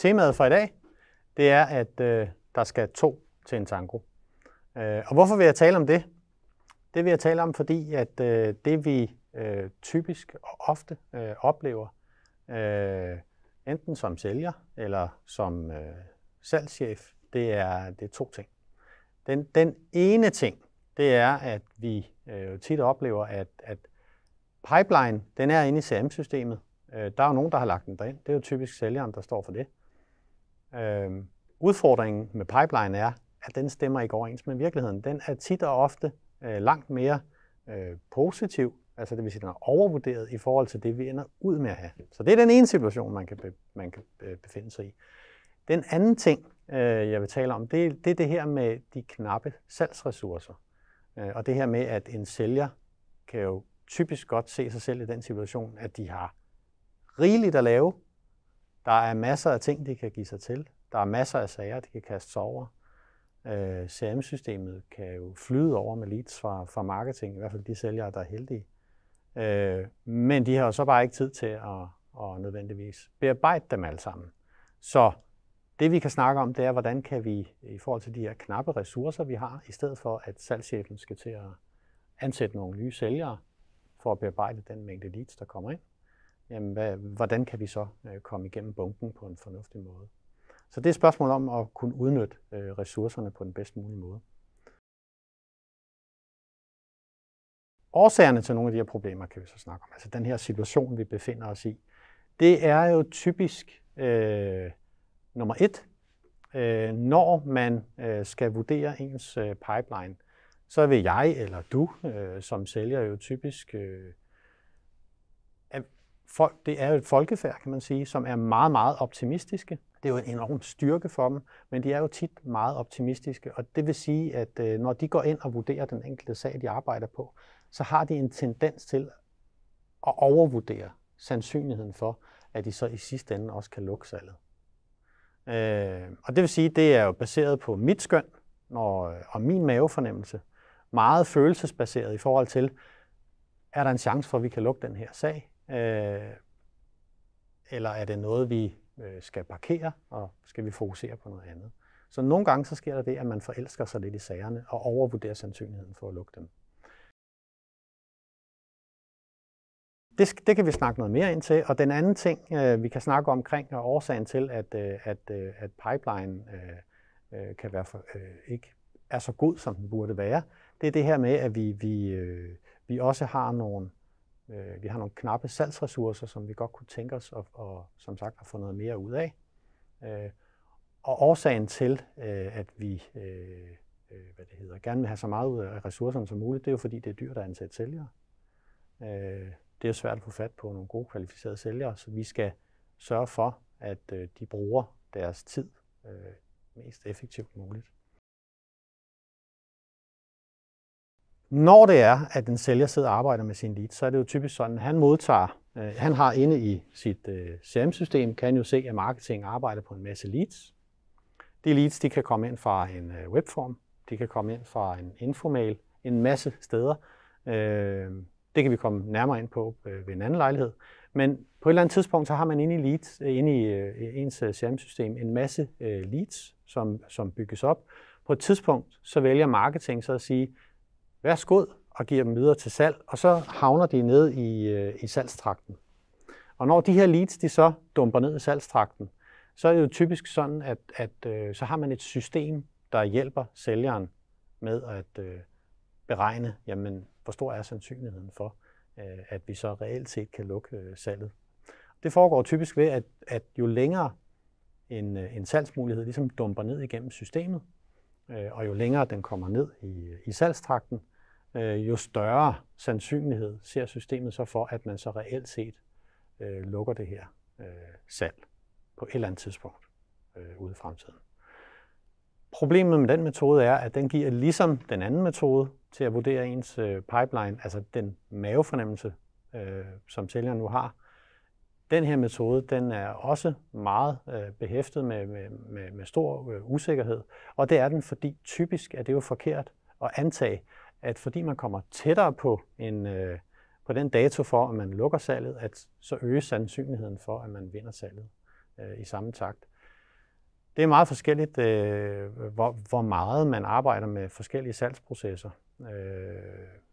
Temaet for i dag, det er, at øh, der skal to til en tango. Øh, og hvorfor vil jeg tale om det? Det vil jeg tale om, fordi at øh, det vi øh, typisk og ofte øh, oplever, øh, enten som sælger eller som øh, salgschef, det er, det er to ting. Den, den ene ting, det er, at vi øh, tit oplever, at, at pipeline, den er inde i CRM-systemet. Øh, der er jo nogen, der har lagt den derind. Det er jo typisk sælgeren, der står for det. Øh, udfordringen med pipeline er, at den stemmer ikke overens med virkeligheden. Den er tit og ofte øh, langt mere øh, positiv, altså det vil sige, den er overvurderet i forhold til det, vi ender ud med at have. Så det er den ene situation, man kan, be, man kan øh, befinde sig i. Den anden ting, øh, jeg vil tale om, det, det er det her med de knappe salgsressourcer. Øh, og det her med, at en sælger kan jo typisk godt se sig selv i den situation, at de har rigeligt at lave, der er masser af ting, de kan give sig til. Der er masser af sager, de kan kaste sig over. Øh, CRM-systemet kan jo flyde over med leads fra, fra marketing, i hvert fald de sælgere, der er heldige. Øh, men de har jo så bare ikke tid til at, at nødvendigvis bearbejde dem alle sammen. Så det vi kan snakke om, det er, hvordan kan vi i forhold til de her knappe ressourcer, vi har, i stedet for at salgschefen skal til at ansætte nogle nye sælgere for at bearbejde den mængde leads, der kommer ind, jamen, hvad, hvordan kan vi så øh, komme igennem bunken på en fornuftig måde? Så det er et spørgsmål om at kunne udnytte øh, ressourcerne på den bedst mulige måde. Årsagerne til nogle af de her problemer kan vi så snakke om. Altså den her situation, vi befinder os i. Det er jo typisk øh, nummer et, øh, når man øh, skal vurdere ens øh, pipeline, så vil jeg eller du øh, som sælger jo typisk øh, folk, det er jo et folkefærd, kan man sige, som er meget, meget optimistiske. Det er jo en enorm styrke for dem, men de er jo tit meget optimistiske, og det vil sige, at øh, når de går ind og vurderer den enkelte sag, de arbejder på, så har de en tendens til at overvurdere sandsynligheden for, at de så i sidste ende også kan lukke salget. Øh, og det vil sige, det er jo baseret på mit skøn når, øh, og min mavefornemmelse. Meget følelsesbaseret i forhold til, er der en chance for, at vi kan lukke den her sag? Øh, eller er det noget, vi øh, skal parkere, og skal vi fokusere på noget andet? Så nogle gange så sker der det, at man forelsker sig lidt i sagerne og overvurderer sandsynligheden for at lukke dem. Det, det kan vi snakke noget mere ind til. Og den anden ting, øh, vi kan snakke omkring, og årsagen til, at, at, at pipeline kan være for, ikke er så god, som den burde være, det er det her med, at vi, vi, vi også har nogle Øh, vi har nogle knappe salgsressourcer, som vi godt kunne tænke os at, og som sagt at få noget mere ud af. Øh, og årsagen til, øh, at vi hvad det hedder, gerne vil have så meget ud af ressourcerne som muligt, det er jo fordi, det er dyrt at ansætte sælgere. Det er jo svært at få fat på nogle gode kvalificerede sælgere, så vi skal sørge for, at de bruger deres tid mest effektivt muligt. Når det er, at en sælger sidder og arbejder med sin lead, så er det jo typisk sådan, at han modtager, øh, han har inde i sit øh, CRM-system, kan jo se, at marketing arbejder på en masse leads. De leads, de kan komme ind fra en øh, webform, de kan komme ind fra en infomail, en masse steder. Øh, det kan vi komme nærmere ind på øh, ved en anden lejlighed. Men på et eller andet tidspunkt, så har man inde i, leads, øh, inde i øh, ens øh, CRM-system en masse øh, leads, som, som bygges op. På et tidspunkt, så vælger marketing så at sige, værsgod, og giver dem videre til salg, og så havner de ned i, øh, i salgstrakten. Og når de her leads, de så dumper ned i salgstrakten, så er det jo typisk sådan, at, at øh, så har man et system, der hjælper sælgeren med at øh, beregne, jamen, hvor stor er sandsynligheden for, at vi så reelt set kan lukke salget. Det foregår typisk ved, at, at jo længere en, en salgsmulighed ligesom dumper ned igennem systemet, og jo længere den kommer ned i, i salgstrakten, øh, jo større sandsynlighed ser systemet så for, at man så reelt set øh, lukker det her øh, salg på et eller andet tidspunkt øh, ude i fremtiden. Problemet med den metode er, at den giver ligesom den anden metode til at vurdere ens øh, pipeline, altså den mavefornemmelse, øh, som sælgeren nu har. Den her metode, den er også meget øh, behæftet med, med, med, med stor øh, usikkerhed, og det er den, fordi typisk er det jo forkert at antage, at fordi man kommer tættere på, en, øh, på den dato for, at man lukker salget, at så øges sandsynligheden for, at man vinder salget øh, i samme takt. Det er meget forskelligt, øh, hvor, hvor meget man arbejder med forskellige salgsprocesser. Øh,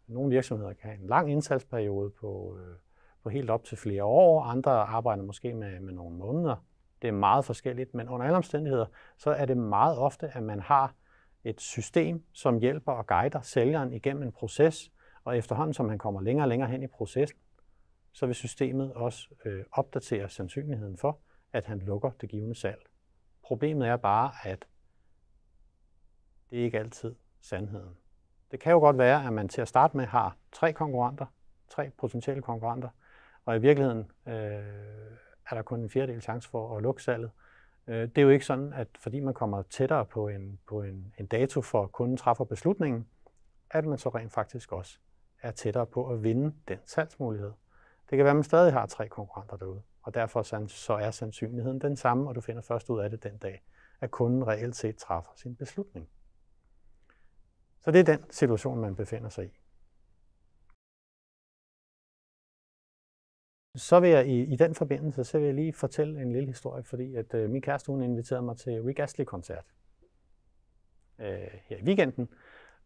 nogle virksomheder kan have en lang indsatsperiode på, øh, på helt op til flere år, andre arbejder måske med, med nogle måneder. Det er meget forskelligt, men under alle omstændigheder, så er det meget ofte, at man har et system, som hjælper og guider sælgeren igennem en proces, og efterhånden, som han kommer længere og længere hen i processen, så vil systemet også øh, opdatere sandsynligheden for, at han lukker det givende salg. Problemet er bare, at det er ikke altid sandheden. Det kan jo godt være, at man til at starte med har tre konkurrenter, tre potentielle konkurrenter, og i virkeligheden øh, er der kun en fjerdedel chance for at lukke salget, Øh, det er jo ikke sådan, at fordi man kommer tættere på en, på en, en dato for, at kunden træffer beslutningen, at man så rent faktisk også er tættere på at vinde den salgsmulighed. Det kan være, at man stadig har tre konkurrenter derude, og derfor så er sandsynligheden den samme, og du finder først ud af det den dag, at kunden reelt set træffer sin beslutning. Så det er den situation, man befinder sig i. Så vil jeg i, i den forbindelse, så vil jeg lige fortælle en lille historie, fordi at øh, min kæreste, hun inviterede mig til Rick Astley-koncert øh, her i weekenden.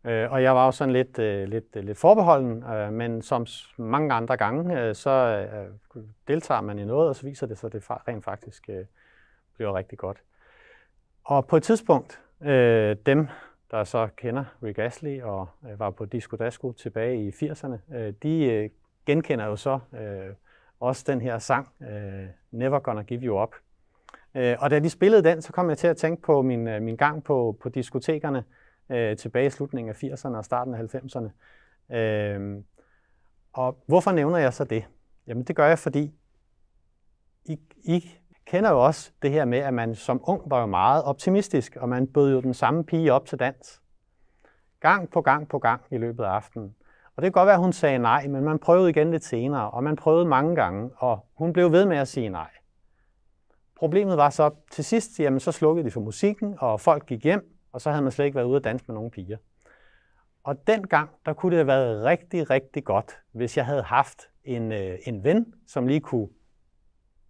Øh, og jeg var jo sådan lidt, øh, lidt, øh, lidt forbeholden, øh, men som mange andre gange, øh, så øh, deltager man i noget, og så viser det sig, at det rent faktisk øh, bliver rigtig godt. Og på et tidspunkt, øh, dem, der så kender Rick Astley og øh, var på Disco Dasco tilbage i 80'erne, øh, de øh, genkender jo så øh, også den her sang, øh, Never Gonna Give You Up. Øh, og da de spillede den, så kom jeg til at tænke på min, øh, min gang på, på diskotekerne øh, tilbage i slutningen af 80'erne og starten af 90'erne. Øh, og hvorfor nævner jeg så det? Jamen det gør jeg, fordi I, I kender jo også det her med, at man som ung var jo meget optimistisk, og man bød jo den samme pige op til dans. Gang på gang på gang i løbet af aftenen. Og det kan godt være, at hun sagde nej, men man prøvede igen lidt senere, og man prøvede mange gange, og hun blev ved med at sige nej. Problemet var så, til sidst, jamen, så slukkede de for musikken, og folk gik hjem, og så havde man slet ikke været ude at danse med nogen piger. Og dengang, der kunne det have været rigtig, rigtig godt, hvis jeg havde haft en, øh, en ven, som lige kunne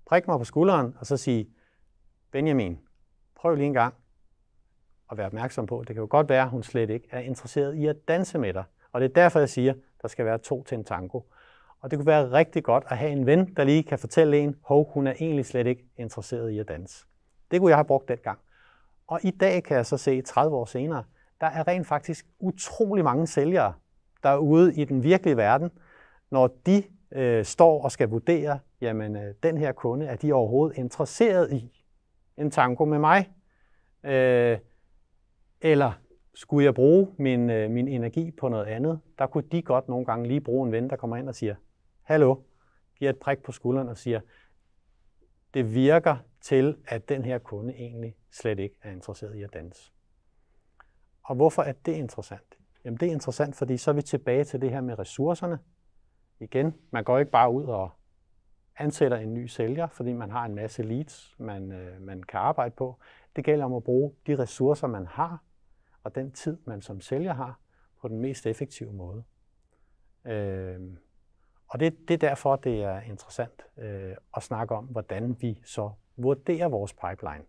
prikke mig på skulderen og så sige, Benjamin, prøv lige en gang at være opmærksom på, det kan jo godt være, at hun slet ikke er interesseret i at danse med dig. Og det er derfor, jeg siger, der skal være to til en tango. Og det kunne være rigtig godt at have en ven, der lige kan fortælle en, hov, hun er egentlig slet ikke interesseret i at danse. Det kunne jeg have brugt dengang. Og i dag kan jeg så se, 30 år senere, der er rent faktisk utrolig mange sælgere, der er ude i den virkelige verden, når de øh, står og skal vurdere, jamen øh, den her kunde, er de overhovedet interesseret i en tango med mig? Øh, eller skulle jeg bruge min, øh, min energi på noget andet, der kunne de godt nogle gange lige bruge en ven, der kommer ind og siger, hallo, giver et prik på skulderen og siger, det virker til, at den her kunde egentlig slet ikke er interesseret i at danse. Og hvorfor er det interessant? Jamen det er interessant, fordi så er vi tilbage til det her med ressourcerne. Igen, man går ikke bare ud og ansætter en ny sælger, fordi man har en masse leads, man, øh, man kan arbejde på. Det gælder om at bruge de ressourcer, man har, og den tid, man som sælger har, på den mest effektive måde. Øh, og det, det er derfor, det er interessant øh, at snakke om, hvordan vi så vurderer vores pipeline,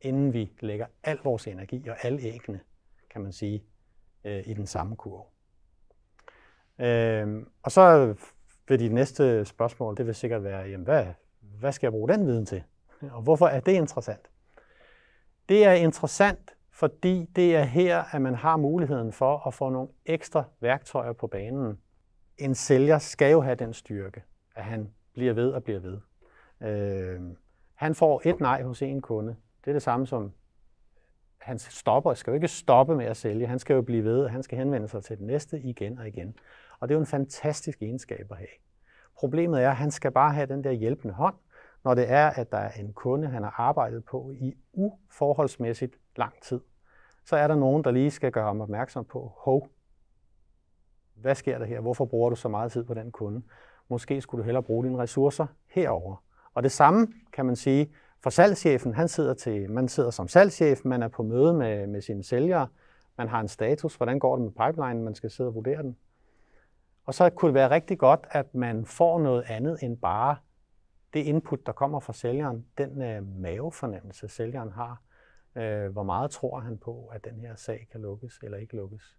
inden vi lægger al vores energi og alle æggene, kan man sige, øh, i den samme kurve. Øh, og så vil de næste spørgsmål, det vil sikkert være, jamen hvad, hvad skal jeg bruge den viden til? Og hvorfor er det interessant? Det er interessant, fordi det er her, at man har muligheden for at få nogle ekstra værktøjer på banen. En sælger skal jo have den styrke, at han bliver ved og bliver ved. Øh, han får et nej hos en kunde. Det er det samme som, han stopper, skal jo ikke stoppe med at sælge. Han skal jo blive ved, og han skal henvende sig til det næste igen og igen. Og det er jo en fantastisk egenskab at have. Problemet er, at han skal bare have den der hjælpende hånd, når det er, at der er en kunde, han har arbejdet på i uforholdsmæssigt lang tid, så er der nogen, der lige skal gøre ham opmærksom på, hov, hvad sker der her? Hvorfor bruger du så meget tid på den kunde? Måske skulle du hellere bruge dine ressourcer herover. Og det samme kan man sige for salgschefen. Han sidder til, man sidder som salgschef, man er på møde med, med sine sælgere, man har en status, hvordan går det med pipeline, man skal sidde og vurdere den. Og så kunne det være rigtig godt, at man får noget andet end bare det input, der kommer fra sælgeren, den øh, mavefornemmelse, sælgeren har, øh, hvor meget tror han på, at den her sag kan lukkes eller ikke lukkes.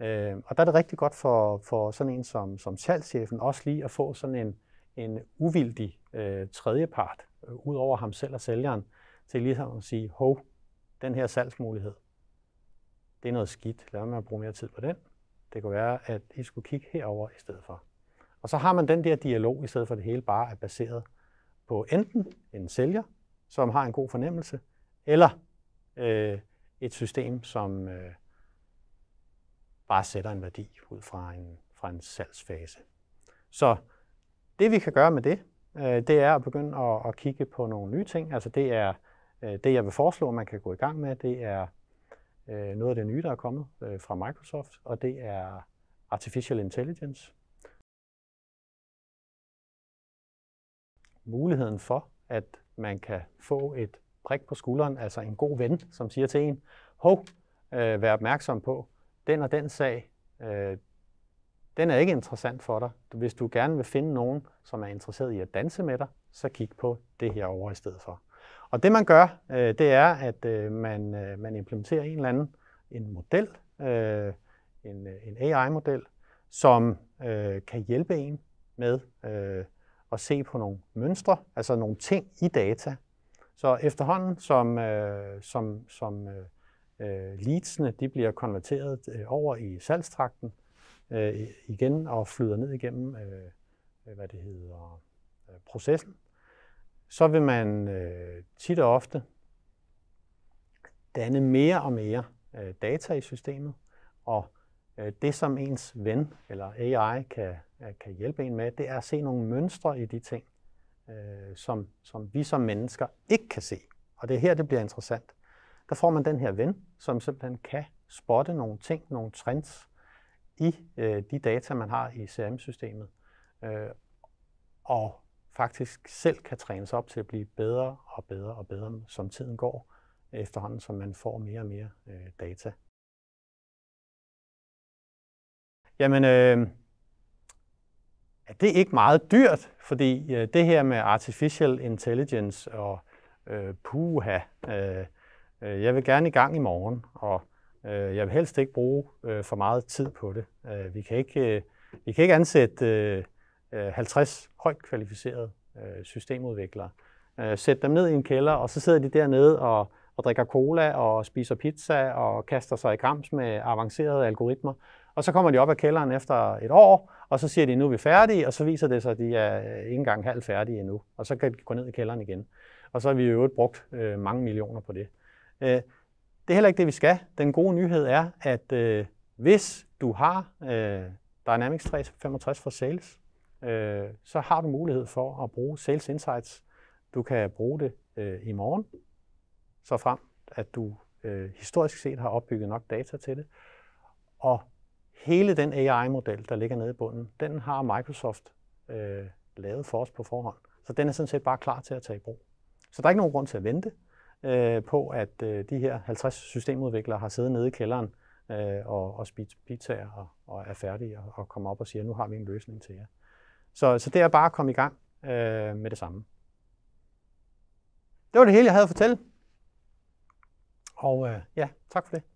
Øh, og der er det rigtig godt for, for sådan en som, som salgschefen også lige at få sådan en, en uvildig øh, tredjepart, øh, ud over ham selv og sælgeren, til ligesom at sige, hov, den her salgsmulighed, det er noget skidt, lad mig bruge mere tid på den. Det kunne være, at I skulle kigge herover i stedet for. Og så har man den der dialog, i stedet for det hele bare er baseret på enten en sælger, som har en god fornemmelse, eller øh, et system, som øh, bare sætter en værdi ud fra en, fra en salgsfase. Så det vi kan gøre med det, øh, det er at begynde at, at kigge på nogle nye ting. Altså det er øh, det, jeg vil foreslå, man kan gå i gang med. Det er øh, noget af det nye, der er kommet øh, fra Microsoft, og det er artificial intelligence. muligheden for, at man kan få et prik på skulderen, altså en god ven, som siger til en, hov, øh, vær opmærksom på, den og den sag, øh, den er ikke interessant for dig. Hvis du gerne vil finde nogen, som er interesseret i at danse med dig, så kig på det her over i stedet for. Og det man gør, øh, det er, at øh, man, øh, man implementerer en eller anden en model, øh, en, øh, en AI-model, som øh, kan hjælpe en med øh, at se på nogle mønstre, altså nogle ting i data. Så efterhånden, som, øh, som, som øh, øh leadsene de bliver konverteret øh, over i salgstrakten øh, igen og flyder ned igennem øh, øh, hvad det hedder, øh, processen, så vil man øh, tit og ofte danne mere og mere øh, data i systemet, og Øh, det, som ens ven eller AI kan, øh, kan hjælpe en med, det er at se nogle mønstre i de ting, øh, som, som vi som mennesker ikke kan se. Og det er her, det bliver interessant. Der får man den her ven, som simpelthen kan spotte nogle ting, nogle trends i de data, man har i CRM-systemet, og faktisk selv kan trænes op til at blive bedre og bedre og bedre, som tiden går, efterhånden som man får mere og mere data jamen, øh, er det ikke meget dyrt? Fordi øh, det her med artificial intelligence og øh, puha, øh, øh, jeg vil gerne i gang i morgen, og øh, jeg vil helst ikke bruge øh, for meget tid på det. Øh, vi, kan ikke, øh, vi kan ikke ansætte øh, 50 øh, højt kvalificerede øh, systemudviklere. Øh, sætte dem ned i en kælder, og så sidder de dernede og, og drikker cola og spiser pizza og kaster sig i kamps med avancerede algoritmer. Og så kommer de op af kælderen efter et år, og så siger de, nu er vi færdige, og så viser det sig, at de er øh, ikke engang halvt færdige endnu. Og så kan de gå ned i kælderen igen. Og så har vi jo øvrigt brugt øh, mange millioner på det. Øh, det er heller ikke det, vi skal. Den gode nyhed er, at øh, hvis du har øh, Dynamics 365 for sales, øh, så har du mulighed for at bruge Sales Insights. Du kan bruge det øh, i morgen, så frem at du øh, historisk set har opbygget nok data til det. Og hele den AI-model, der ligger nede i bunden, den har Microsoft øh, lavet for os på forhånd. Så den er sådan set bare klar til at tage i brug. Så der er ikke nogen grund til at vente øh, på, at øh, de her 50 systemudviklere har siddet nede i kælderen øh, og, og spist pizzaer og, og er færdige og, og kommer op og siger, nu har vi en løsning til jer. Så, så det er bare at komme i gang øh, med det samme. Det var det hele, jeg havde at fortælle. Og øh, ja, tak for det.